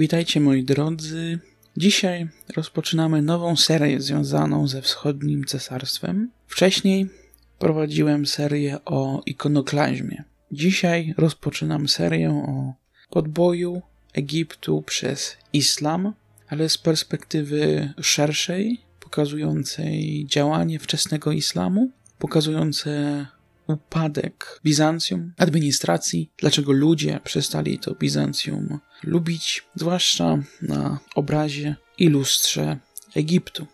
Witajcie moi drodzy. Dzisiaj rozpoczynamy nową serię związaną ze wschodnim cesarstwem. Wcześniej prowadziłem serię o ikonoklazmie. Dzisiaj rozpoczynam serię o podboju Egiptu przez islam, ale z perspektywy szerszej, pokazującej działanie wczesnego islamu, pokazujące upadek Bizancjum, administracji, dlaczego ludzie przestali to Bizancjum lubić, zwłaszcza na obrazie i lustrze Egiptu.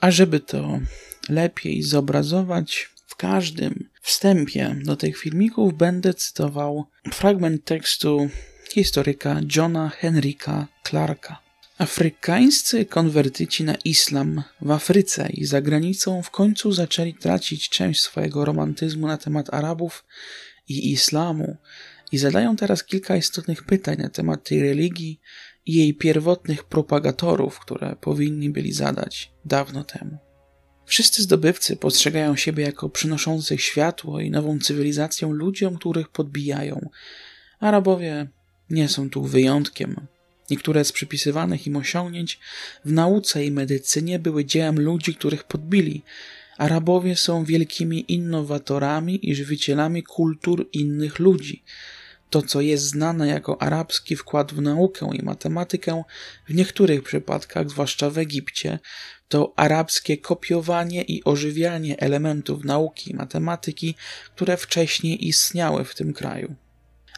A żeby to lepiej zobrazować, w każdym wstępie do tych filmików będę cytował fragment tekstu historyka Johna Henryka Clarka. Afrykańscy konwertyci na islam w Afryce i za granicą w końcu zaczęli tracić część swojego romantyzmu na temat Arabów i islamu, i zadają teraz kilka istotnych pytań na temat tej religii i jej pierwotnych propagatorów, które powinni byli zadać dawno temu. Wszyscy zdobywcy postrzegają siebie jako przynoszących światło i nową cywilizację ludziom, których podbijają. Arabowie nie są tu wyjątkiem. Niektóre z przypisywanych im osiągnięć w nauce i medycynie były dziełem ludzi, których podbili, Arabowie są wielkimi innowatorami i żywicielami kultur innych ludzi. To, co jest znane jako arabski wkład w naukę i matematykę, w niektórych przypadkach, zwłaszcza w Egipcie, to arabskie kopiowanie i ożywianie elementów nauki i matematyki, które wcześniej istniały w tym kraju.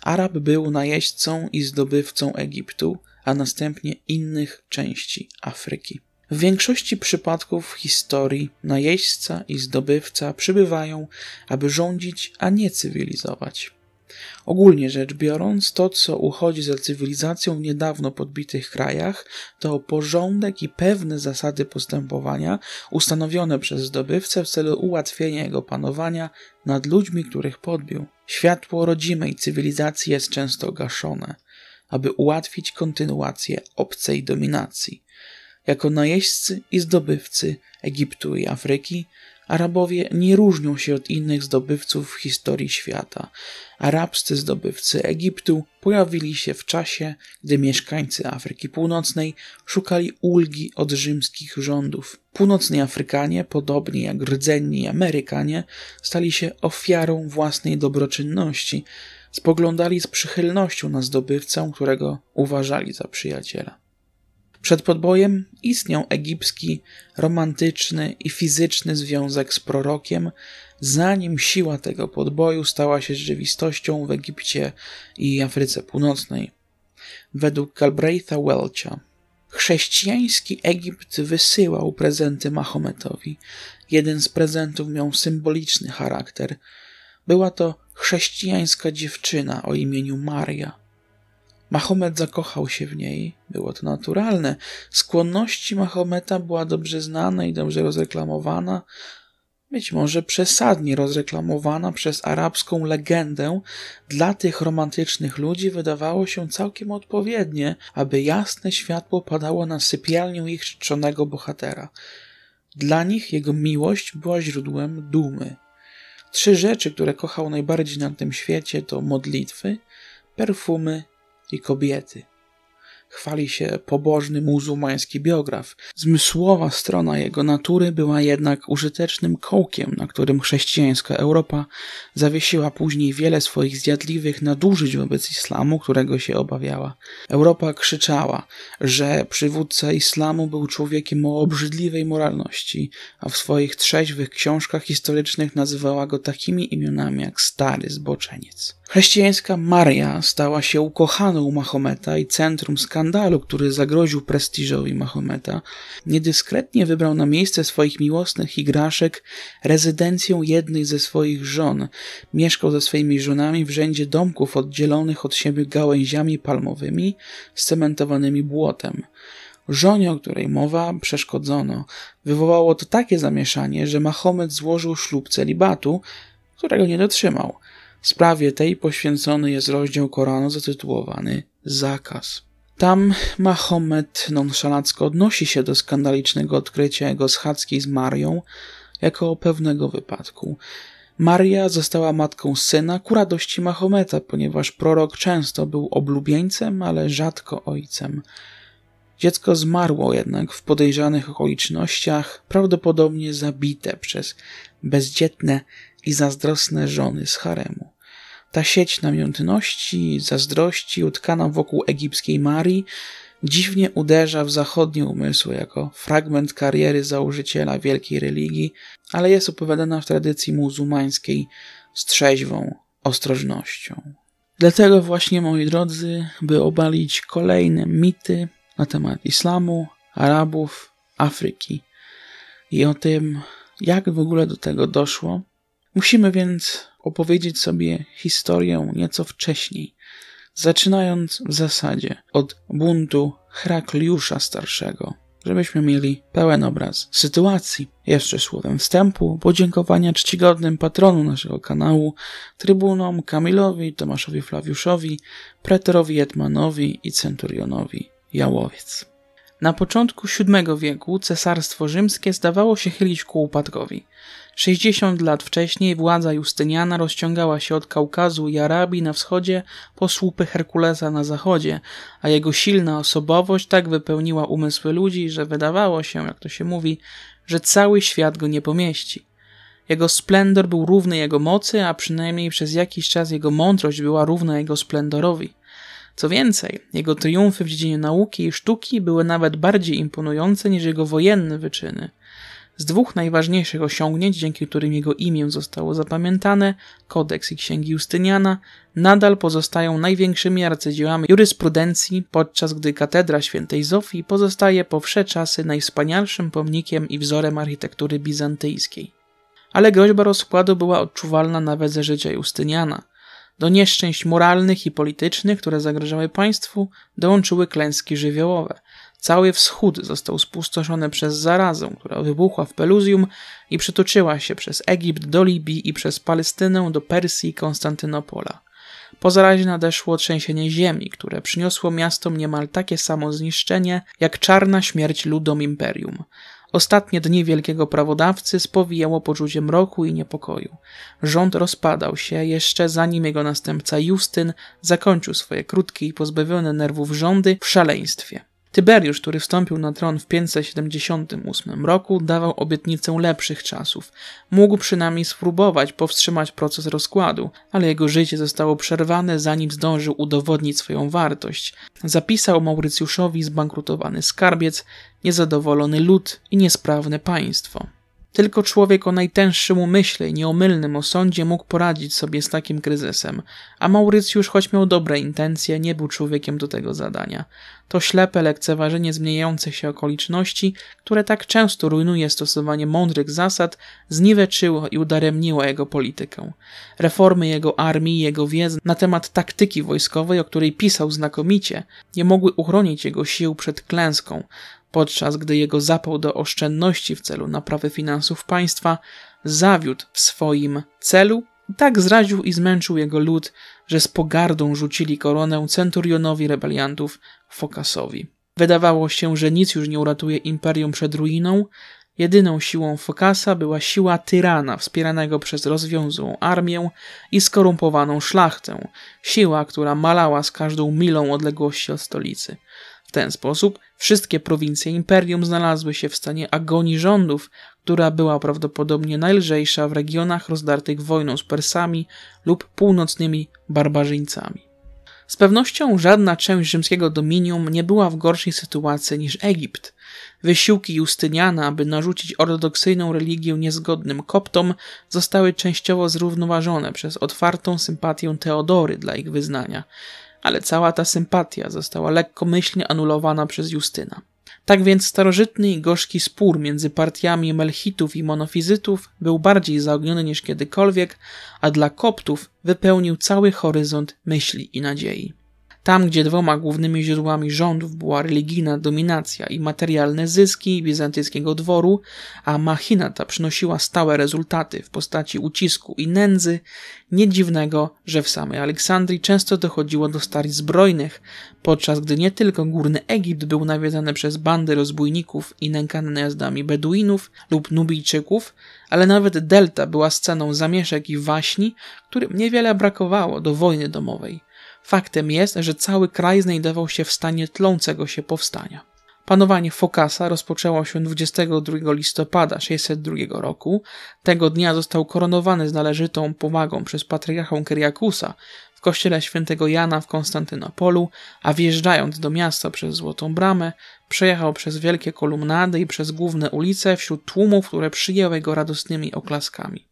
Arab był najeźdźcą i zdobywcą Egiptu, a następnie innych części Afryki. W większości przypadków historii najeźdźca i zdobywca przybywają, aby rządzić, a nie cywilizować. Ogólnie rzecz biorąc, to co uchodzi za cywilizacją w niedawno podbitych krajach, to porządek i pewne zasady postępowania ustanowione przez zdobywcę w celu ułatwienia jego panowania nad ludźmi, których podbił. Światło rodzimej cywilizacji jest często gaszone, aby ułatwić kontynuację obcej dominacji. Jako najeźdźcy i zdobywcy Egiptu i Afryki, Arabowie nie różnią się od innych zdobywców w historii świata. Arabscy zdobywcy Egiptu pojawili się w czasie, gdy mieszkańcy Afryki Północnej szukali ulgi od rzymskich rządów. Północni Afrykanie, podobnie jak rdzenni Amerykanie, stali się ofiarą własnej dobroczynności. Spoglądali z przychylnością na zdobywcę, którego uważali za przyjaciela. Przed podbojem istniał egipski, romantyczny i fizyczny związek z prorokiem, zanim siła tego podboju stała się rzeczywistością w Egipcie i Afryce Północnej. Według Galbraitha Welcha, chrześcijański Egipt wysyłał prezenty Mahometowi. Jeden z prezentów miał symboliczny charakter. Była to chrześcijańska dziewczyna o imieniu Maria Mahomet zakochał się w niej, było to naturalne. Skłonności Mahometa była dobrze znana i dobrze rozreklamowana, być może przesadnie rozreklamowana przez arabską legendę, dla tych romantycznych ludzi wydawało się całkiem odpowiednie, aby jasne światło padało na sypialnię ich czczonego bohatera. Dla nich jego miłość była źródłem dumy. Trzy rzeczy, które kochał najbardziej na tym świecie, to modlitwy, perfumy i kobiety chwali się pobożny muzułmański biograf. Zmysłowa strona jego natury była jednak użytecznym kołkiem, na którym chrześcijańska Europa zawiesiła później wiele swoich zjadliwych nadużyć wobec islamu, którego się obawiała. Europa krzyczała, że przywódca islamu był człowiekiem o obrzydliwej moralności, a w swoich trzeźwych książkach historycznych nazywała go takimi imionami jak stary zboczeniec. Chrześcijańska Maria stała się ukochaną u Mahometa i centrum skarbów skandalu, który zagroził prestiżowi Mahometa, niedyskretnie wybrał na miejsce swoich miłosnych igraszek rezydencję jednej ze swoich żon. Mieszkał ze swoimi żonami w rzędzie domków oddzielonych od siebie gałęziami palmowymi, scementowanymi błotem. Żonie, o której mowa, przeszkodzono. Wywołało to takie zamieszanie, że Mahomet złożył ślub celibatu, którego nie dotrzymał. W sprawie tej poświęcony jest rozdział Koranu zatytułowany Zakaz. Tam Mahomet nonszalacko odnosi się do skandalicznego odkrycia jego schadzki z Marią jako pewnego wypadku. Maria została matką syna ku radości Mahometa, ponieważ prorok często był oblubieńcem, ale rzadko ojcem. Dziecko zmarło jednak w podejrzanych okolicznościach, prawdopodobnie zabite przez bezdzietne i zazdrosne żony z haremu. Ta sieć namiętności, zazdrości utkana wokół egipskiej Marii dziwnie uderza w zachodnie umysły jako fragment kariery założyciela wielkiej religii, ale jest opowiadana w tradycji muzułmańskiej z trzeźwą ostrożnością. Dlatego właśnie, moi drodzy, by obalić kolejne mity na temat islamu, Arabów, Afryki i o tym, jak w ogóle do tego doszło, musimy więc opowiedzieć sobie historię nieco wcześniej, zaczynając w zasadzie od buntu Herakliusza starszego, żebyśmy mieli pełen obraz sytuacji. Jeszcze słowem wstępu podziękowania czcigodnym patronu naszego kanału, trybunom Kamilowi, Tomaszowi Flawiuszowi, pretorowi Jetmanowi i centurionowi Jałowiec. Na początku VII wieku cesarstwo rzymskie zdawało się chylić ku upadkowi. 60 lat wcześniej władza Justyniana rozciągała się od Kaukazu i Arabii na wschodzie po słupy Herkulesa na zachodzie, a jego silna osobowość tak wypełniła umysły ludzi, że wydawało się, jak to się mówi, że cały świat go nie pomieści. Jego splendor był równy jego mocy, a przynajmniej przez jakiś czas jego mądrość była równa jego splendorowi. Co więcej, jego triumfy w dziedzinie nauki i sztuki były nawet bardziej imponujące niż jego wojenne wyczyny z dwóch najważniejszych osiągnięć, dzięki którym jego imię zostało zapamiętane, kodeks i księgi Justyniana, nadal pozostają największymi arcydziełami jurysprudencji, podczas gdy katedra świętej Zofii pozostaje po wsze czasy najwspanialszym pomnikiem i wzorem architektury bizantyjskiej. Ale groźba rozkładu była odczuwalna nawet ze życia Justyniana. Do nieszczęść moralnych i politycznych, które zagrażały państwu, dołączyły klęski żywiołowe – Cały wschód został spustoszony przez zarazę, która wybuchła w Peluzjum i przetoczyła się przez Egipt do Libii i przez Palestynę do Persji i Konstantynopola. Po zarazie nadeszło trzęsienie ziemi, które przyniosło miastom niemal takie samo zniszczenie jak czarna śmierć ludom imperium. Ostatnie dni wielkiego prawodawcy spowijało poczucie mroku i niepokoju. Rząd rozpadał się jeszcze zanim jego następca Justyn zakończył swoje krótkie i pozbawione nerwów rządy w szaleństwie. Tyberiusz, który wstąpił na tron w 578 roku, dawał obietnicę lepszych czasów. Mógł przynajmniej spróbować powstrzymać proces rozkładu, ale jego życie zostało przerwane zanim zdążył udowodnić swoją wartość. Zapisał Maurycjuszowi zbankrutowany skarbiec, niezadowolony lud i niesprawne państwo. Tylko człowiek o najtęższym umyśle i nieomylnym osądzie mógł poradzić sobie z takim kryzysem, a Maurycjusz, choć miał dobre intencje, nie był człowiekiem do tego zadania. To ślepe lekceważenie zmieniających się okoliczności, które tak często rujnuje stosowanie mądrych zasad, zniweczyło i udaremniło jego politykę. Reformy jego armii i jego wiedzy na temat taktyki wojskowej, o której pisał znakomicie, nie mogły uchronić jego sił przed klęską, podczas gdy jego zapał do oszczędności w celu naprawy finansów państwa zawiódł w swoim celu, tak zraził i zmęczył jego lud, że z pogardą rzucili koronę centurionowi rebeliantów Fokasowi. Wydawało się, że nic już nie uratuje imperium przed ruiną. Jedyną siłą Fokasa była siła tyrana, wspieranego przez rozwiązłą armię i skorumpowaną szlachtę, siła, która malała z każdą milą odległości od stolicy. W ten sposób wszystkie prowincje imperium znalazły się w stanie agonii rządów, która była prawdopodobnie najlżejsza w regionach rozdartych wojną z Persami lub północnymi barbarzyńcami. Z pewnością żadna część rzymskiego dominium nie była w gorszej sytuacji niż Egipt. Wysiłki Justyniana, aby narzucić ortodoksyjną religię niezgodnym koptom, zostały częściowo zrównoważone przez otwartą sympatię Teodory dla ich wyznania ale cała ta sympatia została lekkomyślnie anulowana przez Justyna. Tak więc starożytny i gorzki spór między partiami Melchitów i Monofizytów był bardziej zaogniony niż kiedykolwiek, a dla Koptów wypełnił cały horyzont myśli i nadziei. Tam, gdzie dwoma głównymi źródłami rządów była religijna dominacja i materialne zyski bizantyjskiego dworu, a machina ta przynosiła stałe rezultaty w postaci ucisku i nędzy, nie dziwnego, że w samej Aleksandrii często dochodziło do starć zbrojnych, podczas gdy nie tylko górny Egipt był nawiedzany przez bandy rozbójników i nękany najazdami Beduinów lub Nubijczyków, ale nawet delta była sceną zamieszek i waśni, którym niewiele brakowało do wojny domowej. Faktem jest, że cały kraj znajdował się w stanie tlącego się powstania. Panowanie Fokasa rozpoczęło się 22 listopada 602 roku. Tego dnia został koronowany z należytą powagą przez patriarchę Kyriakusa w kościele świętego Jana w Konstantynopolu, a wjeżdżając do miasta przez Złotą Bramę, przejechał przez wielkie kolumnady i przez główne ulice wśród tłumów, które przyjęły go radosnymi oklaskami.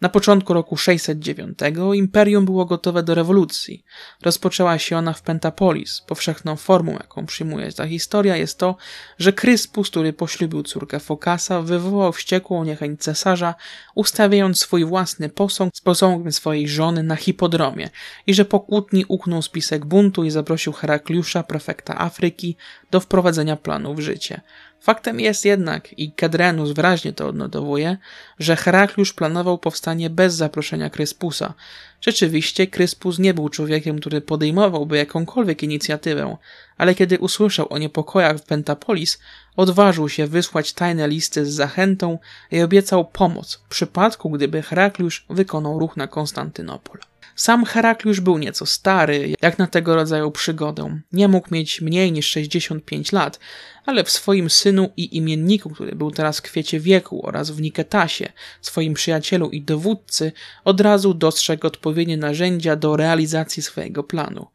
Na początku roku 609 imperium było gotowe do rewolucji. Rozpoczęła się ona w Pentapolis. Powszechną formą, jaką przyjmuje ta historia, jest to, że Kryspus, który poślubił córkę Fokasa, wywołał wściekłą niechęć cesarza, ustawiając swój własny posąg z posągiem swojej żony na hipodromie i że po kłótni uknął spisek buntu i zaprosił Herakliusza, prefekta Afryki, do wprowadzenia planu w życie. Faktem jest jednak, i Kadrenus wyraźnie to odnotowuje, że Herakliusz planował powstanie bez zaproszenia Kryspusa. Rzeczywiście Kryspus nie był człowiekiem, który podejmowałby jakąkolwiek inicjatywę, ale kiedy usłyszał o niepokojach w Pentapolis, odważył się wysłać tajne listy z zachętą i obiecał pomoc w przypadku, gdyby Herakliusz wykonał ruch na Konstantynopol. Sam Herakliusz był nieco stary, jak na tego rodzaju przygodę. Nie mógł mieć mniej niż 65 lat, ale w swoim synu i imienniku, który był teraz w kwiecie wieku, oraz w Niketasie, swoim przyjacielu i dowódcy, od razu dostrzegł odpowiednie narzędzia do realizacji swojego planu.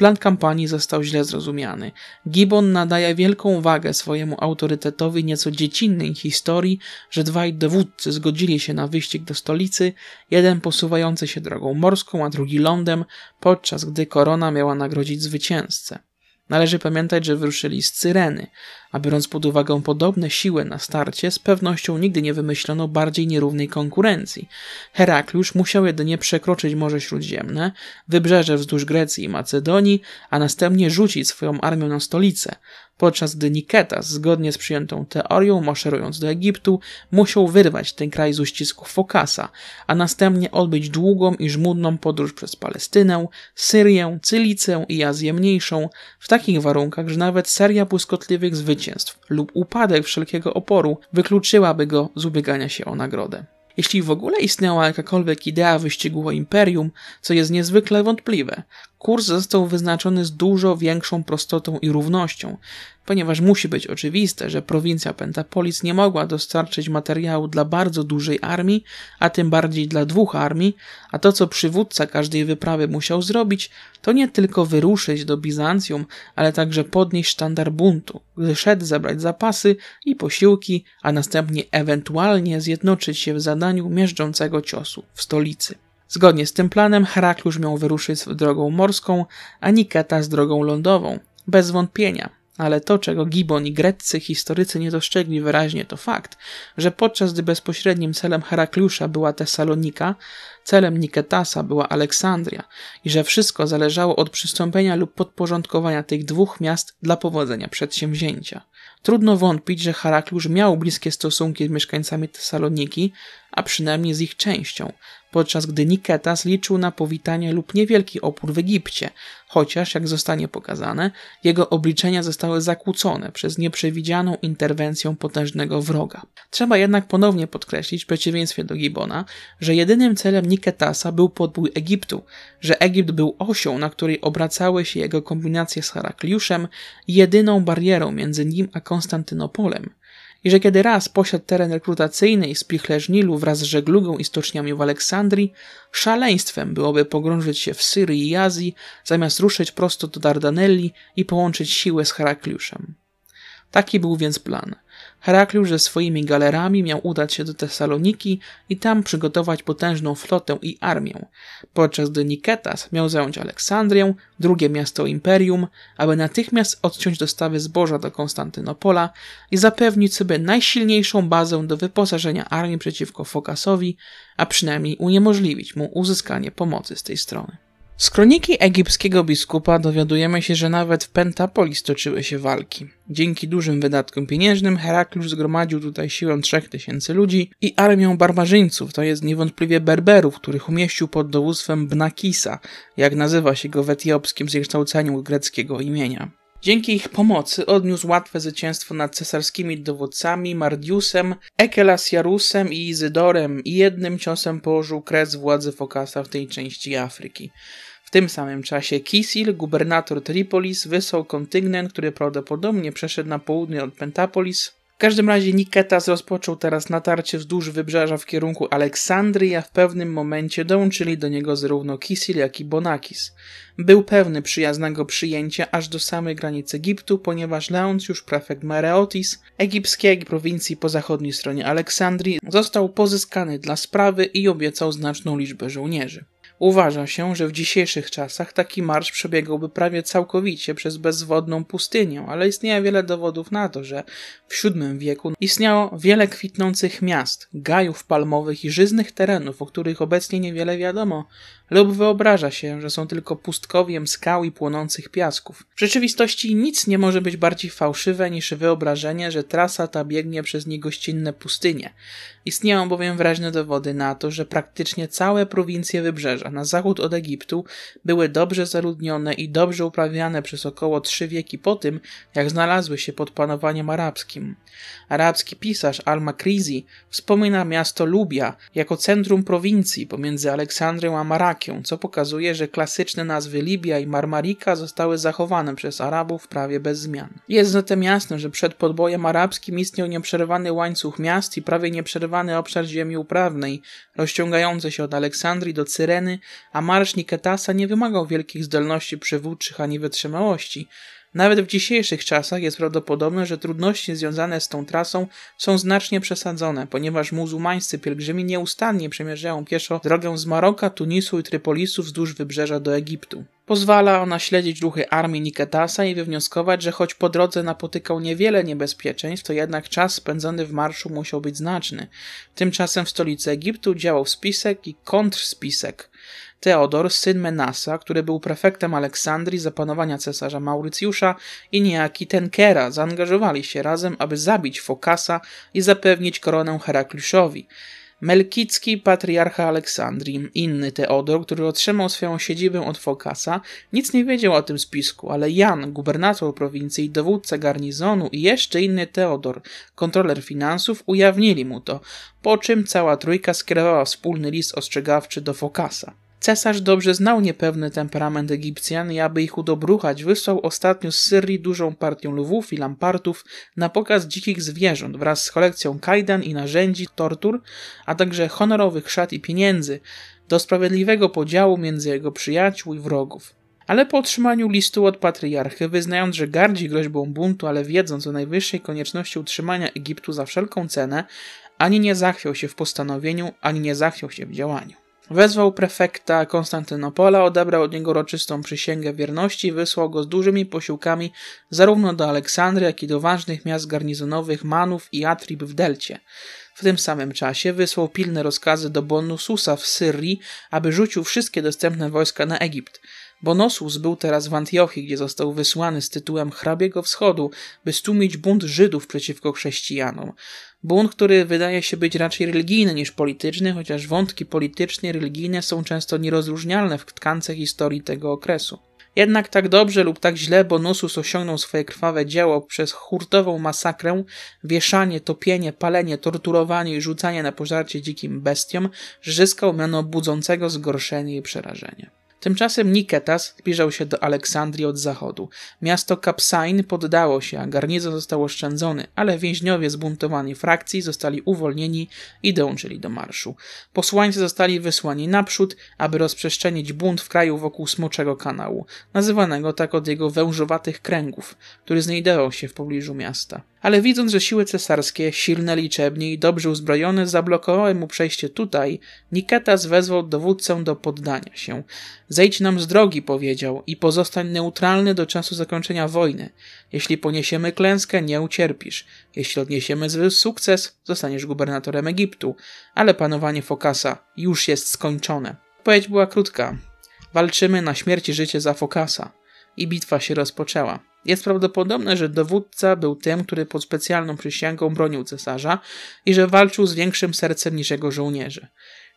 Plan kampanii został źle zrozumiany. Gibbon nadaje wielką wagę swojemu autorytetowi nieco dziecinnej historii, że dwaj dowódcy zgodzili się na wyścig do stolicy, jeden posuwający się drogą morską, a drugi lądem, podczas gdy korona miała nagrodzić zwycięzcę. Należy pamiętać, że wyruszyli z Cyreny, a biorąc pod uwagę podobne siły na starcie, z pewnością nigdy nie wymyślono bardziej nierównej konkurencji. Herakliusz musiał jedynie przekroczyć Morze Śródziemne, wybrzeże wzdłuż Grecji i Macedonii, a następnie rzucić swoją armię na stolicę podczas gdy Niketas, zgodnie z przyjętą teorią, maszerując do Egiptu, musiał wyrwać ten kraj z uścisku Fokasa, a następnie odbyć długą i żmudną podróż przez Palestynę, Syrię, Cylicę i Azję Mniejszą, w takich warunkach, że nawet seria błyskotliwych zwycięstw lub upadek wszelkiego oporu wykluczyłaby go z ubiegania się o nagrodę. Jeśli w ogóle istniała jakakolwiek idea wyścigu o imperium, co jest niezwykle wątpliwe, Kurs został wyznaczony z dużo większą prostotą i równością, ponieważ musi być oczywiste, że prowincja Pentapolis nie mogła dostarczyć materiału dla bardzo dużej armii, a tym bardziej dla dwóch armii, a to co przywódca każdej wyprawy musiał zrobić, to nie tylko wyruszyć do Bizancjum, ale także podnieść sztandar buntu, gdy szedł zebrać zapasy i posiłki, a następnie ewentualnie zjednoczyć się w zadaniu miażdżącego ciosu w stolicy. Zgodnie z tym planem Heraklusz miał wyruszyć z drogą morską, a Niketa z drogą lądową. Bez wątpienia. Ale to, czego Gibbon i greccy historycy nie dostrzegli wyraźnie, to fakt, że podczas gdy bezpośrednim celem Herakliusza była Tesalonika, celem Niketasa była Aleksandria i że wszystko zależało od przystąpienia lub podporządkowania tych dwóch miast dla powodzenia przedsięwzięcia. Trudno wątpić, że Herakliusz miał bliskie stosunki z mieszkańcami Tesaloniki, a przynajmniej z ich częścią, podczas gdy Niketas liczył na powitanie lub niewielki opór w Egipcie, chociaż, jak zostanie pokazane, jego obliczenia zostały zakłócone przez nieprzewidzianą interwencję potężnego wroga. Trzeba jednak ponownie podkreślić, w przeciwieństwie do Gibona, że jedynym celem Niketasa był podbój Egiptu, że Egipt był osią, na której obracały się jego kombinacje z Herakliuszem, jedyną barierą między nim a Konstantynopolem i że kiedy raz posiadł teren rekrutacyjny i spichlerz Nilu wraz z żeglugą i stoczniami w Aleksandrii, szaleństwem byłoby pogrążyć się w Syrii i Azji, zamiast ruszyć prosto do Dardanelli i połączyć siły z Herakliuszem. Taki był więc plan – Herakliusz ze swoimi galerami miał udać się do Tesaloniki i tam przygotować potężną flotę i armię, podczas gdy Niketas miał zająć Aleksandrię, drugie miasto imperium, aby natychmiast odciąć dostawy zboża do Konstantynopola i zapewnić sobie najsilniejszą bazę do wyposażenia armii przeciwko Fokasowi, a przynajmniej uniemożliwić mu uzyskanie pomocy z tej strony. Z kroniki egipskiego biskupa dowiadujemy się, że nawet w Pentapolis toczyły się walki. Dzięki dużym wydatkom pieniężnym Herakliusz zgromadził tutaj siłę 3000 ludzi i armię barbarzyńców, to jest niewątpliwie Berberów, których umieścił pod dowództwem Bnakisa, jak nazywa się go w etiopskim zniekształceniu greckiego imienia. Dzięki ich pomocy odniósł łatwe zwycięstwo nad cesarskimi dowódcami Mardiusem, Ekelasiarusem i Izydorem i jednym ciosem położył kres władzy Fokasa w tej części Afryki. W tym samym czasie Kisil, gubernator Tripolis, wysłał kontyngent, który prawdopodobnie przeszedł na południe od Pentapolis. W każdym razie Niketas rozpoczął teraz natarcie wzdłuż wybrzeża w kierunku Aleksandrii, a w pewnym momencie dołączyli do niego zarówno Kisil, jak i Bonakis. Był pewny przyjaznego przyjęcia aż do samej granicy Egiptu, ponieważ Leoncjusz, prefekt Mereotis, egipskiej prowincji po zachodniej stronie Aleksandrii, został pozyskany dla sprawy i obiecał znaczną liczbę żołnierzy. Uważa się, że w dzisiejszych czasach taki marsz przebiegałby prawie całkowicie przez bezwodną pustynię, ale istnieje wiele dowodów na to, że w VII wieku istniało wiele kwitnących miast, gajów palmowych i żyznych terenów, o których obecnie niewiele wiadomo, lub wyobraża się, że są tylko pustkowiem skał i płonących piasków. W rzeczywistości nic nie może być bardziej fałszywe niż wyobrażenie, że trasa ta biegnie przez niegościnne pustynie. Istnieją bowiem wyraźne dowody na to, że praktycznie całe prowincje wybrzeża na zachód od Egiptu były dobrze zaludnione i dobrze uprawiane przez około trzy wieki po tym, jak znalazły się pod panowaniem arabskim. Arabski pisarz Al-Makrizi wspomina miasto Lubia jako centrum prowincji pomiędzy Aleksandrią a Marakiem co pokazuje, że klasyczne nazwy Libia i Marmarika zostały zachowane przez Arabów prawie bez zmian. Jest zatem jasne, że przed podbojem arabskim istniał nieprzerwany łańcuch miast i prawie nieprzerwany obszar ziemi uprawnej, rozciągający się od Aleksandrii do Cyreny, a marsz Niketasa nie wymagał wielkich zdolności przywódczych ani wytrzymałości – nawet w dzisiejszych czasach jest prawdopodobne, że trudności związane z tą trasą są znacznie przesadzone, ponieważ muzułmańscy pielgrzymi nieustannie przemierzają pieszo drogę z Maroka, Tunisu i Trypolisu wzdłuż wybrzeża do Egiptu. Pozwala ona śledzić ruchy armii Niketasa i wywnioskować, że choć po drodze napotykał niewiele niebezpieczeństw, to jednak czas spędzony w marszu musiał być znaczny. Tymczasem w stolicy Egiptu działał spisek i kontrspisek. Teodor, syn Menasa, który był prefektem Aleksandrii za panowania cesarza Maurycjusza i niejaki Tenkera zaangażowali się razem, aby zabić Fokasa i zapewnić koronę Herakliuszowi. Melkicki, patriarcha Aleksandrii, inny Teodor, który otrzymał swoją siedzibę od Fokasa, nic nie wiedział o tym spisku, ale Jan, gubernator prowincji, i dowódca garnizonu i jeszcze inny Teodor, kontroler finansów, ujawnili mu to, po czym cała trójka skierowała wspólny list ostrzegawczy do Fokasa. Cesarz dobrze znał niepewny temperament Egipcjan i aby ich udobruchać, wysłał ostatnio z Syrii dużą partię lwów i lampartów na pokaz dzikich zwierząt wraz z kolekcją kajdan i narzędzi tortur, a także honorowych szat i pieniędzy do sprawiedliwego podziału między jego przyjaciół i wrogów. Ale po otrzymaniu listu od patriarchy, wyznając, że gardzi groźbą buntu, ale wiedząc o najwyższej konieczności utrzymania Egiptu za wszelką cenę, ani nie zachwiał się w postanowieniu, ani nie zachwiał się w działaniu. Wezwał prefekta Konstantynopola, odebrał od niego roczystą przysięgę wierności i wysłał go z dużymi posiłkami zarówno do Aleksandry, jak i do ważnych miast garnizonowych Manów i Atrib w Delcie. W tym samym czasie wysłał pilne rozkazy do Bonususa w Syrii, aby rzucił wszystkie dostępne wojska na Egipt. Bonosus był teraz w Antiochii, gdzie został wysłany z tytułem hrabiego wschodu, by stłumić bunt Żydów przeciwko chrześcijanom. Bunt, który wydaje się być raczej religijny niż polityczny, chociaż wątki polityczne i religijne są często nierozróżnialne w tkance historii tego okresu. Jednak tak dobrze lub tak źle Bonusus osiągnął swoje krwawe dzieło przez hurtową masakrę, wieszanie, topienie, palenie, torturowanie i rzucanie na pożarcie dzikim bestiom, że zyskał miano budzącego zgorszenie i przerażenie. Tymczasem Niketas zbliżał się do Aleksandrii od zachodu. Miasto Kapsain poddało się, a garnizon został oszczędzony, ale więźniowie zbuntowani frakcji zostali uwolnieni i dołączyli do marszu. Posłańcy zostali wysłani naprzód, aby rozprzestrzenić bunt w kraju wokół Smoczego Kanału, nazywanego tak od jego wężowatych kręgów, który znajdował się w pobliżu miasta ale widząc, że siły cesarskie, silne liczebnie i dobrze uzbrojone, zablokowały mu przejście tutaj, Niketas wezwał dowódcę do poddania się. Zejdź nam z drogi, powiedział, i pozostań neutralny do czasu zakończenia wojny. Jeśli poniesiemy klęskę, nie ucierpisz. Jeśli odniesiemy zły sukces, zostaniesz gubernatorem Egiptu. Ale panowanie Fokasa już jest skończone. Odpowiedź była krótka. Walczymy na śmierć i życie za Fokasa. I bitwa się rozpoczęła. Jest prawdopodobne, że dowódca był tym, który pod specjalną przysięgą bronił cesarza i że walczył z większym sercem niż jego żołnierze.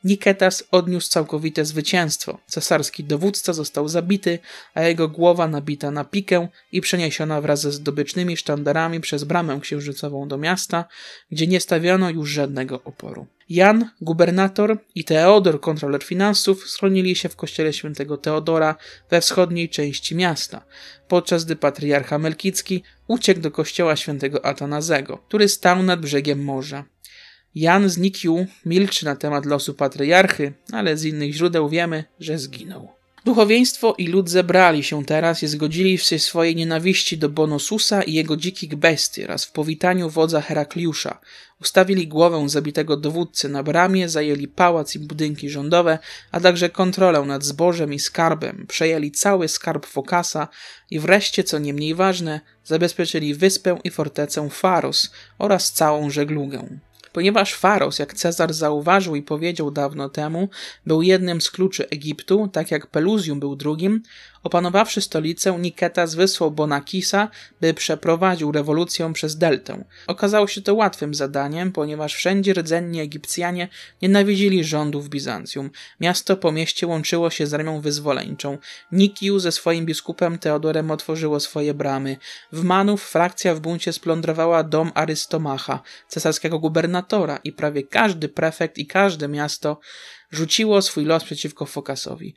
Niketas odniósł całkowite zwycięstwo. Cesarski dowódca został zabity, a jego głowa nabita na pikę i przeniesiona wraz ze zdobycznymi sztandarami przez bramę księżycową do miasta, gdzie nie stawiono już żadnego oporu. Jan, gubernator i Teodor, kontroler finansów, schronili się w kościele świętego Teodora we wschodniej części miasta, podczas gdy patriarcha Melkicki uciekł do kościoła świętego Atanazego, który stał nad brzegiem morza. Jan z milczy na temat losu patriarchy, ale z innych źródeł wiemy, że zginął. Duchowieństwo i lud zebrali się teraz i zgodzili się swojej nienawiści do Bonosusa i jego dzikich bestii oraz w powitaniu wodza Herakliusza. Ustawili głowę zabitego dowódcy na bramie, zajęli pałac i budynki rządowe, a także kontrolę nad zbożem i skarbem, przejęli cały skarb Fokasa i wreszcie, co nie mniej ważne, zabezpieczyli wyspę i fortecę Faros oraz całą żeglugę. Ponieważ Faros, jak Cezar zauważył i powiedział dawno temu, był jednym z kluczy Egiptu, tak jak Peluzium był drugim, Opanowawszy stolicę, Niketas wysłał Bonakisa, by przeprowadził rewolucję przez deltę. Okazało się to łatwym zadaniem, ponieważ wszędzie rdzenni Egipcjanie nienawidzili rządów Bizancjum. Miasto po mieście łączyło się z armią wyzwoleńczą. Nikiu ze swoim biskupem Teodorem otworzyło swoje bramy. W Manów frakcja w buncie splądrowała dom Arystomacha, cesarskiego gubernatora i prawie każdy prefekt i każde miasto rzuciło swój los przeciwko Fokasowi.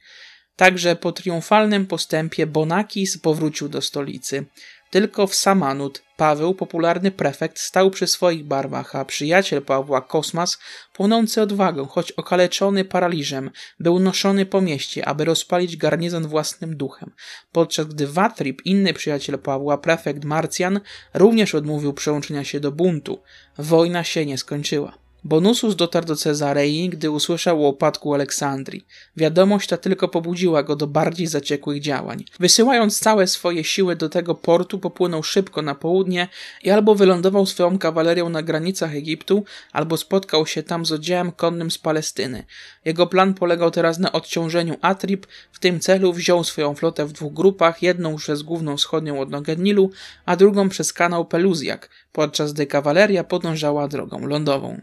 Także po triumfalnym postępie Bonakis powrócił do stolicy. Tylko w Samanut Paweł, popularny prefekt, stał przy swoich barwach, a przyjaciel Pawła, Kosmas, płonący odwagą, choć okaleczony paraliżem, był noszony po mieście, aby rozpalić garnizon własnym duchem, podczas gdy Watrip, inny przyjaciel Pawła, prefekt Marcjan, również odmówił przełączenia się do buntu. Wojna się nie skończyła. Bonusus dotarł do Cezarei, gdy usłyszał o upadku Aleksandrii. Wiadomość ta tylko pobudziła go do bardziej zaciekłych działań. Wysyłając całe swoje siły do tego portu, popłynął szybko na południe i albo wylądował swoją kawalerią na granicach Egiptu, albo spotkał się tam z oddziałem konnym z Palestyny. Jego plan polegał teraz na odciążeniu Atrib. W tym celu wziął swoją flotę w dwóch grupach, jedną przez główną wschodnią odnogę Nilu, a drugą przez kanał Peluzjak, podczas gdy kawaleria podążała drogą lądową.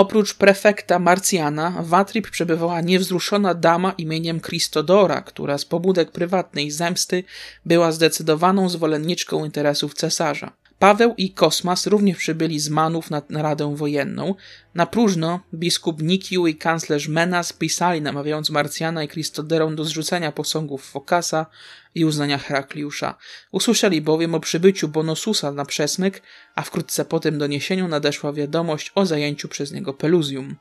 Oprócz prefekta Marcjana w Atrip przebywała niewzruszona dama imieniem Kristodora, która z pobudek prywatnej zemsty była zdecydowaną zwolenniczką interesów cesarza. Paweł i Kosmas również przybyli z Manów na radę wojenną. Na próżno biskup Nikiu i kanclerz Menas pisali namawiając Marcjana i Kristoderą do zrzucenia posągów Fokasa i uznania Herakliusza. Usłyszeli bowiem o przybyciu Bonosusa na przesmyk, a wkrótce po tym doniesieniu nadeszła wiadomość o zajęciu przez niego Peluzium.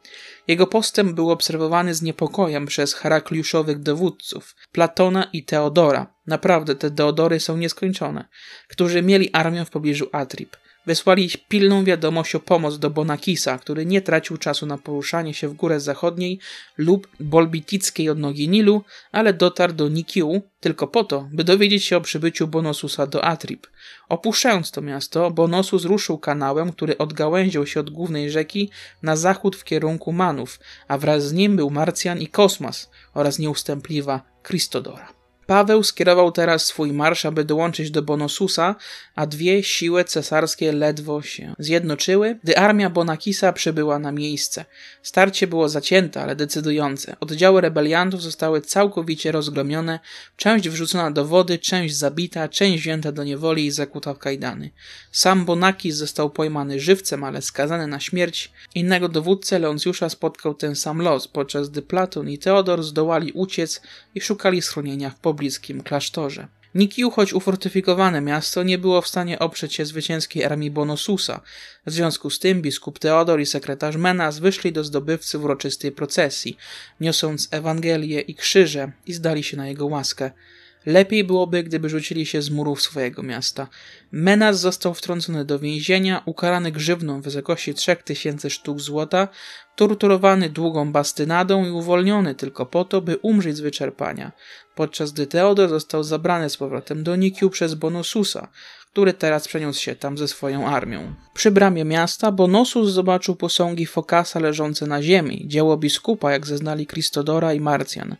Jego postęp był obserwowany z niepokojem przez Herakliuszowych dowódców, Platona i Teodora. Naprawdę te Deodory są nieskończone, którzy mieli armię w pobliżu Atrip wysłali pilną wiadomość o pomoc do Bonakisa, który nie tracił czasu na poruszanie się w górę zachodniej lub bolbitickiej odnogi Nilu, ale dotarł do Nikiu tylko po to, by dowiedzieć się o przybyciu Bonosusa do Atrip. Opuszczając to miasto, Bonosus ruszył kanałem, który odgałęził się od głównej rzeki na zachód w kierunku Manów, a wraz z nim był Marcjan i Kosmas oraz nieustępliwa Kristodora. Paweł skierował teraz swój marsz, aby dołączyć do Bonosusa, a dwie siły cesarskie ledwo się zjednoczyły, gdy armia Bonakisa przybyła na miejsce. Starcie było zacięte, ale decydujące. Oddziały rebeliantów zostały całkowicie rozgromione, część wrzucona do wody, część zabita, część wzięta do niewoli i zakuta w kajdany. Sam Bonakis został pojmany żywcem, ale skazany na śmierć. Innego dowódcę Leoncjusza spotkał ten sam los, podczas gdy Platon i Teodor zdołali uciec i szukali schronienia w pobliżu pobliskim klasztorze. Nikiu, choć ufortyfikowane miasto, nie było w stanie oprzeć się zwycięskiej armii Bonosusa. W związku z tym biskup Teodor i sekretarz Menas wyszli do zdobywcy w uroczystej procesji, niosąc Ewangelię i krzyże i zdali się na jego łaskę. Lepiej byłoby, gdyby rzucili się z murów swojego miasta. Menas został wtrącony do więzienia, ukarany grzywną w wysokości 3000 sztuk złota, torturowany długą bastynadą i uwolniony tylko po to, by umrzeć z wyczerpania podczas gdy Teodor został zabrany z powrotem do Nikiu przez Bonosusa, który teraz przeniósł się tam ze swoją armią. Przy bramie miasta Bonosus zobaczył posągi Fokasa leżące na ziemi, dzieło biskupa, jak zeznali Christodora i Marcjan,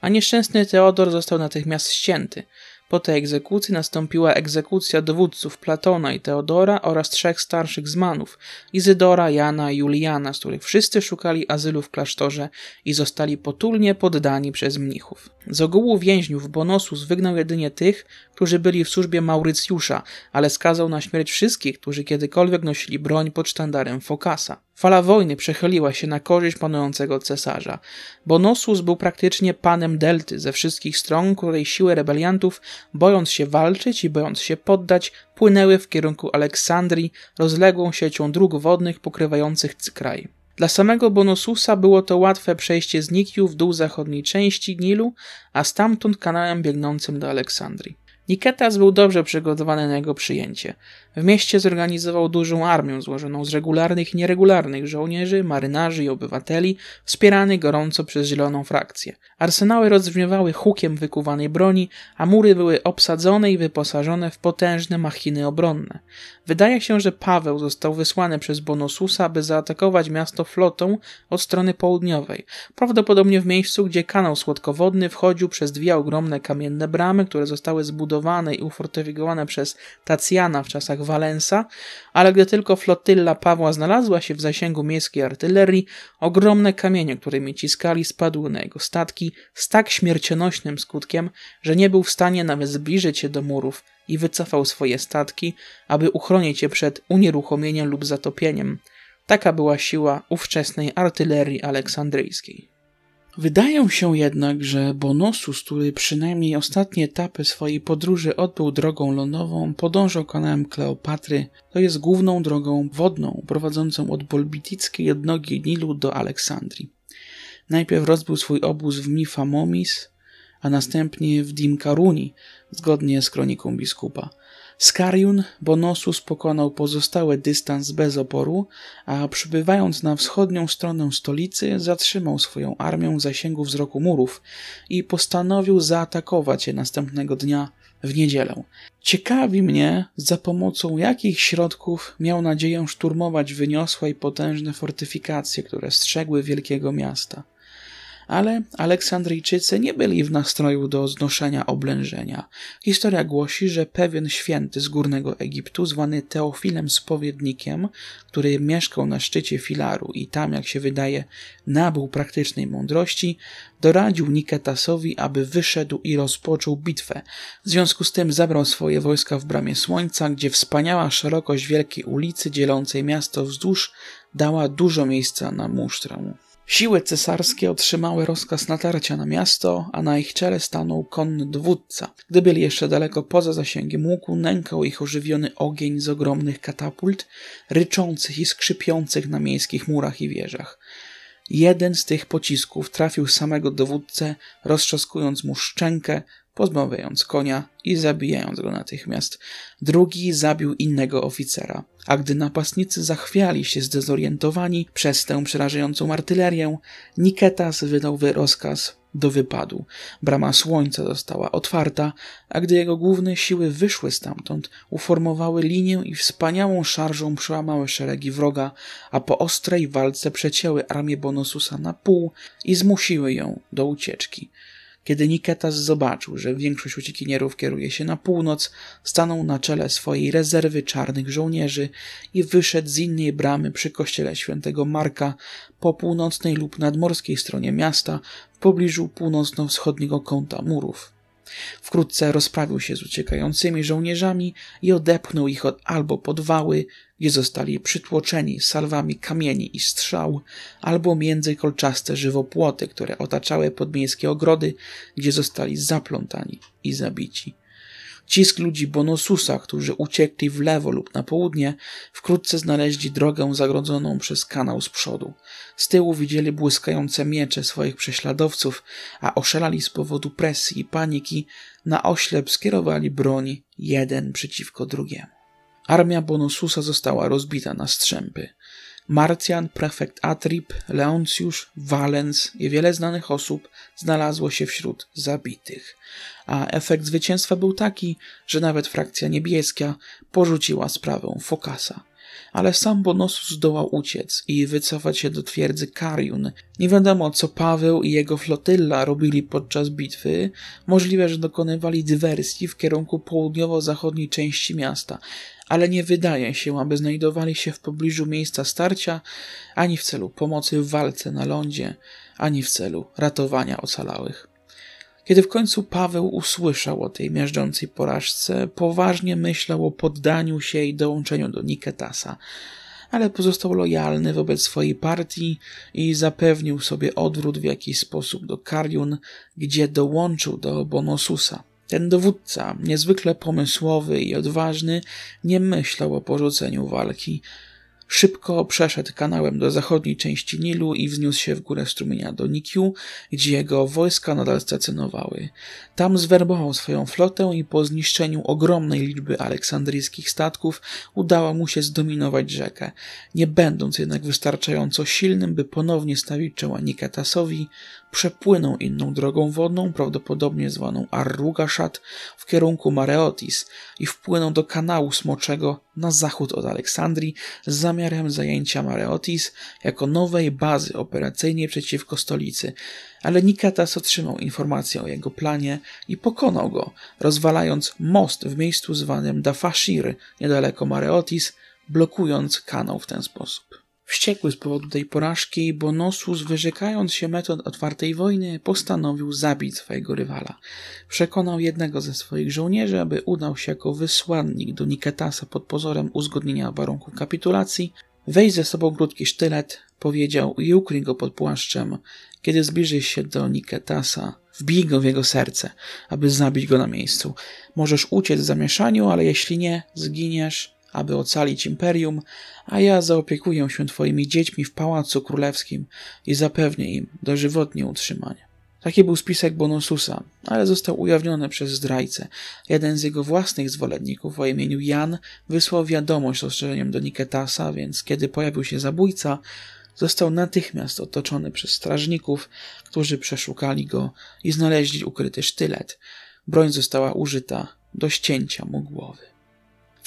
a nieszczęsny Teodor został natychmiast ścięty – po tej egzekucji nastąpiła egzekucja dowódców Platona i Teodora oraz trzech starszych zmanów Izydora, Jana i Juliana, z których wszyscy szukali azylu w klasztorze i zostali potulnie poddani przez mnichów. Z ogółu więźniów Bonosus wygnał jedynie tych, którzy byli w służbie Maurycjusza, ale skazał na śmierć wszystkich, którzy kiedykolwiek nosili broń pod sztandarem Fokasa. Fala wojny przechyliła się na korzyść panującego cesarza. Bonosus był praktycznie panem delty ze wszystkich stron, której siły rebeliantów, bojąc się walczyć i bojąc się poddać, płynęły w kierunku Aleksandrii, rozległą siecią dróg wodnych pokrywających kraj. Dla samego Bonosusa było to łatwe przejście z Nikiu w dół zachodniej części Nilu, a stamtąd kanałem biegnącym do Aleksandrii. Niketas był dobrze przygotowany na jego przyjęcie. W mieście zorganizował dużą armię złożoną z regularnych i nieregularnych żołnierzy, marynarzy i obywateli, wspierany gorąco przez zieloną frakcję. Arsenały rozbrzmiewały hukiem wykuwanej broni, a mury były obsadzone i wyposażone w potężne machiny obronne. Wydaje się, że Paweł został wysłany przez Bonosusa, by zaatakować miasto flotą od strony południowej, prawdopodobnie w miejscu, gdzie kanał słodkowodny wchodził przez dwie ogromne kamienne bramy, które zostały zbudowane i ufortyfikowane przez Tacjana w czasach Walensa, ale gdy tylko flotylla Pawła znalazła się w zasięgu miejskiej artylerii, ogromne kamienie, którymi ciskali, spadły na jego statki z tak śmiercionośnym skutkiem, że nie był w stanie nawet zbliżyć się do murów i wycofał swoje statki, aby uchronić je przed unieruchomieniem lub zatopieniem. Taka była siła ówczesnej artylerii aleksandryjskiej. Wydaje się jednak, że Bonosus, który przynajmniej ostatnie etapy swojej podróży odbył drogą lądową, podążał kanałem Kleopatry, to jest główną drogą wodną prowadzącą od bolbityckiej odnogi Nilu do Aleksandrii. Najpierw rozbił swój obóz w Mifamomis, a następnie w Dimkaruni, zgodnie z kroniką biskupa – Skariun Bonosus pokonał pozostały dystans bez oporu, a przybywając na wschodnią stronę stolicy zatrzymał swoją armię w zasięgu wzroku murów i postanowił zaatakować je następnego dnia w niedzielę. Ciekawi mnie, za pomocą jakich środków miał nadzieję szturmować wyniosłe i potężne fortyfikacje, które strzegły wielkiego miasta ale Aleksandryjczycy nie byli w nastroju do znoszenia oblężenia. Historia głosi, że pewien święty z Górnego Egiptu, zwany Teofilem Spowiednikiem, który mieszkał na szczycie filaru i tam, jak się wydaje, nabył praktycznej mądrości, doradził Niketasowi, aby wyszedł i rozpoczął bitwę. W związku z tym zabrał swoje wojska w Bramie Słońca, gdzie wspaniała szerokość wielkiej ulicy dzielącej miasto wzdłuż dała dużo miejsca na musztrę. Siły cesarskie otrzymały rozkaz natarcia na miasto, a na ich czele stanął konny dowódca. Gdy byli jeszcze daleko poza zasięgiem łuku, nękał ich ożywiony ogień z ogromnych katapult, ryczących i skrzypiących na miejskich murach i wieżach. Jeden z tych pocisków trafił samego dowódcę, roztrzaskując mu szczękę, pozbawiając konia i zabijając go natychmiast. Drugi zabił innego oficera, a gdy napastnicy zachwiali się zdezorientowani przez tę przerażającą artylerię, Niketas wydał rozkaz do wypadu. Brama słońca została otwarta, a gdy jego główne siły wyszły stamtąd, uformowały linię i wspaniałą szarżą przełamały szeregi wroga, a po ostrej walce przecięły armię Bonosusa na pół i zmusiły ją do ucieczki. Kiedy Niketas zobaczył, że większość uciekinierów kieruje się na północ, stanął na czele swojej rezerwy czarnych żołnierzy i wyszedł z innej bramy przy kościele świętego Marka po północnej lub nadmorskiej stronie miasta w pobliżu północno-wschodniego kąta murów. Wkrótce rozprawił się z uciekającymi żołnierzami i odepchnął ich od albo podwały, gdzie zostali przytłoczeni salwami kamieni i strzał, albo między kolczaste żywopłoty, które otaczały podmiejskie ogrody, gdzie zostali zaplątani i zabici. Cisk ludzi Bonosusa, którzy uciekli w lewo lub na południe, wkrótce znaleźli drogę zagrodzoną przez kanał z przodu. Z tyłu widzieli błyskające miecze swoich prześladowców, a oszalali z powodu presji i paniki, na oślep skierowali broń jeden przeciwko drugiemu. Armia Bonosusa została rozbita na strzępy. Marcjan, prefekt Atrip, Leoncjusz, Valens, i wiele znanych osób znalazło się wśród zabitych. A efekt zwycięstwa był taki, że nawet frakcja niebieska porzuciła sprawę Fokasa. Ale sam Bonosus zdołał uciec i wycofać się do twierdzy Kariun. Nie wiadomo, co Paweł i jego flotylla robili podczas bitwy. Możliwe, że dokonywali dywersji w kierunku południowo-zachodniej części miasta, ale nie wydaje się, aby znajdowali się w pobliżu miejsca starcia ani w celu pomocy w walce na lądzie, ani w celu ratowania ocalałych. Kiedy w końcu Paweł usłyszał o tej miażdżącej porażce, poważnie myślał o poddaniu się i dołączeniu do Niketasa, ale pozostał lojalny wobec swojej partii i zapewnił sobie odwrót w jakiś sposób do Kariun, gdzie dołączył do Bonosusa. Ten dowódca, niezwykle pomysłowy i odważny, nie myślał o porzuceniu walki. Szybko przeszedł kanałem do zachodniej części Nilu i wzniósł się w górę strumienia do Nikiu, gdzie jego wojska nadal stacjonowały. Tam zwerbował swoją flotę i po zniszczeniu ogromnej liczby aleksandryjskich statków udało mu się zdominować rzekę, nie będąc jednak wystarczająco silnym, by ponownie stawić czoła Niketasowi przepłyną inną drogą wodną, prawdopodobnie zwaną Arrugaszat, w kierunku Mareotis i wpłyną do kanału smoczego na zachód od Aleksandrii z zamiarem zajęcia Mareotis jako nowej bazy operacyjnej przeciwko stolicy. Ale Niketas otrzymał informację o jego planie i pokonał go, rozwalając most w miejscu zwanym Dafashir, niedaleko Mareotis, blokując kanał w ten sposób. Wściekły z powodu tej porażki, Bonosus, wyrzekając się metod otwartej wojny, postanowił zabić swojego rywala. Przekonał jednego ze swoich żołnierzy, aby udał się jako wysłannik do Niketasa pod pozorem uzgodnienia warunków kapitulacji. Weź ze sobą krótki sztylet, powiedział i ukryj go pod płaszczem. Kiedy zbliży się do Niketasa, wbij go w jego serce, aby zabić go na miejscu. Możesz uciec w zamieszaniu, ale jeśli nie, zginiesz aby ocalić imperium, a ja zaopiekuję się twoimi dziećmi w pałacu królewskim i zapewnię im dożywotnie utrzymanie. Taki był spisek Bonususa, ale został ujawniony przez zdrajcę. Jeden z jego własnych zwolenników o imieniu Jan wysłał wiadomość z ostrzeżeniem do Niketasa, więc kiedy pojawił się zabójca, został natychmiast otoczony przez strażników, którzy przeszukali go i znaleźli ukryty sztylet. Broń została użyta do ścięcia mu głowy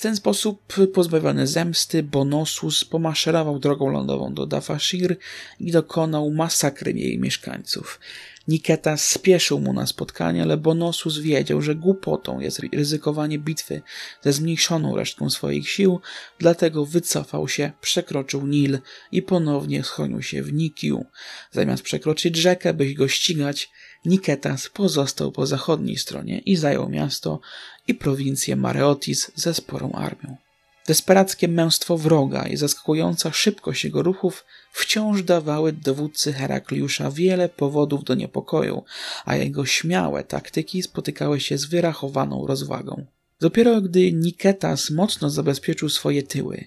ten sposób, pozbawiony zemsty, Bonosus pomaszerował drogą lądową do Dafashir i dokonał masakry jej mieszkańców. Niketa spieszył mu na spotkanie, ale Bonosus wiedział, że głupotą jest ryzykowanie bitwy ze zmniejszoną resztką swoich sił, dlatego wycofał się, przekroczył Nil i ponownie schronił się w Nikiu. Zamiast przekroczyć rzekę, by go ścigać, Niketas pozostał po zachodniej stronie i zajął miasto i prowincję Mareotis ze sporą armią. Desperackie męstwo wroga i zaskakująca szybkość jego ruchów wciąż dawały dowódcy Herakliusza wiele powodów do niepokoju, a jego śmiałe taktyki spotykały się z wyrachowaną rozwagą. Dopiero gdy Niketas mocno zabezpieczył swoje tyły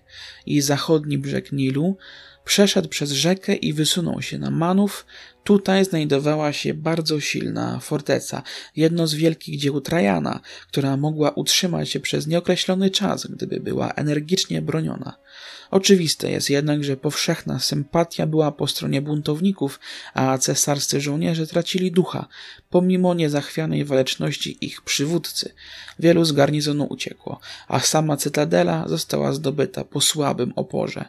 i zachodni brzeg Nilu, przeszedł przez rzekę i wysunął się na Manów, Tutaj znajdowała się bardzo silna forteca, jedno z wielkich dzieł Trajana, która mogła utrzymać się przez nieokreślony czas, gdyby była energicznie broniona. Oczywiste jest jednak, że powszechna sympatia była po stronie buntowników, a cesarscy żołnierze tracili ducha, pomimo niezachwianej waleczności ich przywódcy. Wielu z garnizonu uciekło, a sama cytadela została zdobyta po słabym oporze.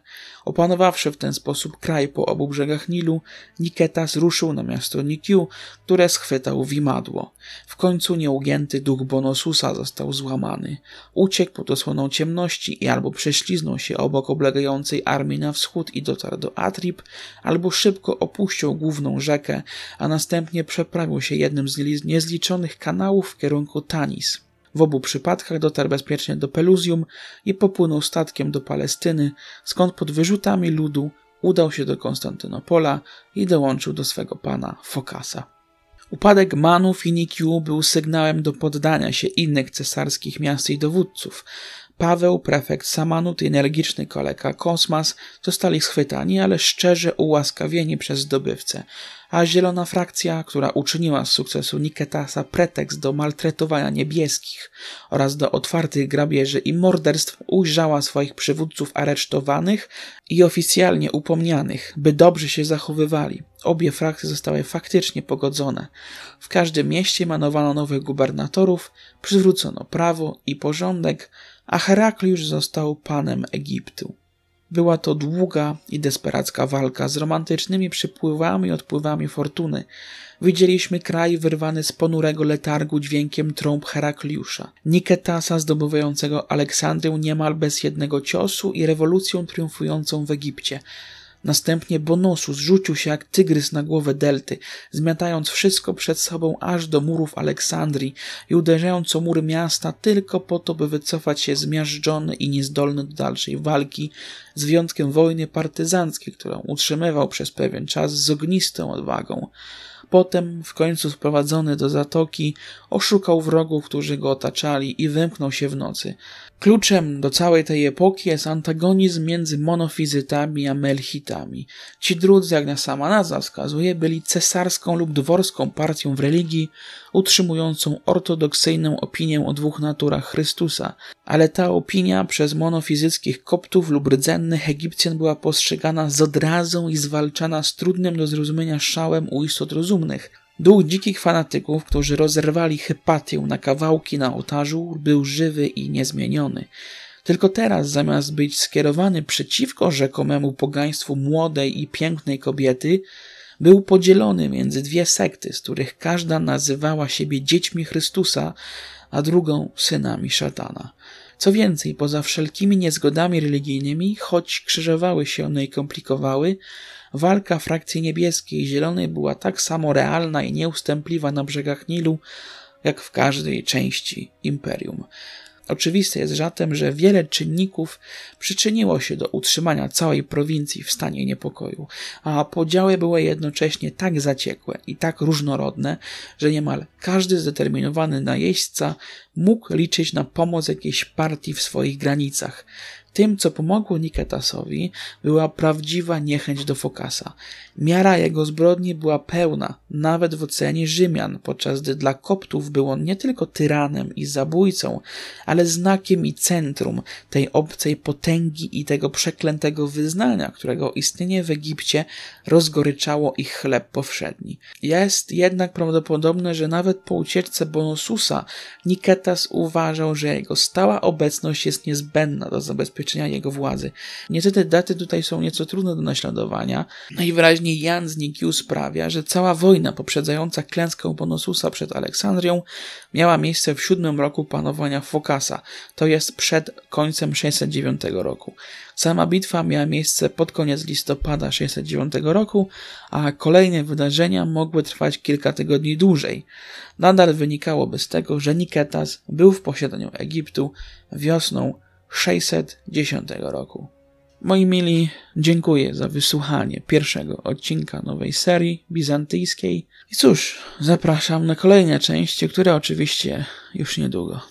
Opanowawszy w ten sposób kraj po obu brzegach Nilu, Niketas ruszył na miasto Nikiu, które schwytał wimadło. W końcu nieugięty duch Bonosusa został złamany. Uciekł pod osłoną ciemności i albo prześliznął się obok oblegającej armii na wschód i dotarł do Atrip, albo szybko opuścił główną rzekę, a następnie przeprawił się jednym z niezliczonych kanałów w kierunku Tanis. W obu przypadkach dotarł bezpiecznie do Peluzium i popłynął statkiem do Palestyny, skąd pod wyrzutami ludu udał się do Konstantynopola i dołączył do swego pana Fokasa. Upadek Manów i Nikiu był sygnałem do poddania się innych cesarskich miast i dowódców, Paweł, prefekt Samanut i energiczny kolega Kosmas zostali schwytani, ale szczerze ułaskawieni przez zdobywcę, a zielona frakcja, która uczyniła z sukcesu Niketasa pretekst do maltretowania niebieskich oraz do otwartych grabieży i morderstw, ujrzała swoich przywódców aresztowanych i oficjalnie upomnianych, by dobrze się zachowywali. Obie frakcje zostały faktycznie pogodzone. W każdym mieście manowano nowych gubernatorów, przywrócono prawo i porządek, a Herakliusz został panem Egiptu. Była to długa i desperacka walka z romantycznymi przypływami i odpływami fortuny. Widzieliśmy kraj wyrwany z ponurego letargu dźwiękiem trąb Herakliusza, Niketasa zdobywającego Aleksandrię niemal bez jednego ciosu i rewolucją triumfującą w Egipcie – Następnie Bonosus rzucił się jak tygrys na głowę delty, zmiatając wszystko przed sobą aż do murów Aleksandrii i uderzając o mury miasta tylko po to, by wycofać się zmiażdżony i niezdolny do dalszej walki, z wyjątkiem wojny partyzanckiej, którą utrzymywał przez pewien czas z ognistą odwagą. Potem, w końcu sprowadzony do zatoki, oszukał wrogów, którzy go otaczali i wymknął się w nocy. Kluczem do całej tej epoki jest antagonizm między monofizytami a melchitami. Ci drudzy, jak na sama nazwa wskazuje, byli cesarską lub dworską partią w religii, utrzymującą ortodoksyjną opinię o dwóch naturach Chrystusa, ale ta opinia przez monofizyckich koptów lub rdzennych Egipcjan była postrzegana z odrazą i zwalczana z trudnym do zrozumienia szałem u istot rozumnych – Duch dzikich fanatyków, którzy rozerwali Hypatię na kawałki na ołtarzu, był żywy i niezmieniony. Tylko teraz, zamiast być skierowany przeciwko rzekomemu pogaństwu młodej i pięknej kobiety, był podzielony między dwie sekty, z których każda nazywała siebie dziećmi Chrystusa, a drugą synami szatana. Co więcej, poza wszelkimi niezgodami religijnymi, choć krzyżowały się one no i komplikowały, Walka frakcji niebieskiej i zielonej była tak samo realna i nieustępliwa na brzegach Nilu, jak w każdej części imperium. Oczywiste jest zatem, że wiele czynników przyczyniło się do utrzymania całej prowincji w stanie niepokoju, a podziały były jednocześnie tak zaciekłe i tak różnorodne, że niemal każdy zdeterminowany najeźdźca mógł liczyć na pomoc jakiejś partii w swoich granicach. Tym, co pomogło Niketasowi, była prawdziwa niechęć do Fokasa. Miara jego zbrodni była pełna, nawet w ocenie Rzymian, podczas gdy dla Koptów był on nie tylko tyranem i zabójcą, ale znakiem i centrum tej obcej potęgi i tego przeklętego wyznania, którego istnienie w Egipcie rozgoryczało ich chleb powszedni. Jest jednak prawdopodobne, że nawet po ucieczce Bonosusa Niketas uważał, że jego stała obecność jest niezbędna do zabezpieczenia zabezpieczenia jego władzy. Niestety daty tutaj są nieco trudne do naśladowania. Najwyraźniej Jan z Nikiu sprawia, że cała wojna poprzedzająca klęskę Bonosusa przed Aleksandrią miała miejsce w siódmym roku panowania Fokasa, to jest przed końcem 609 roku. Sama bitwa miała miejsce pod koniec listopada 609 roku, a kolejne wydarzenia mogły trwać kilka tygodni dłużej. Nadal wynikałoby z tego, że Niketas był w posiadaniu Egiptu wiosną 610 roku. Moi mili, dziękuję za wysłuchanie pierwszego odcinka nowej serii bizantyjskiej. I cóż, zapraszam na kolejne części, które oczywiście już niedługo.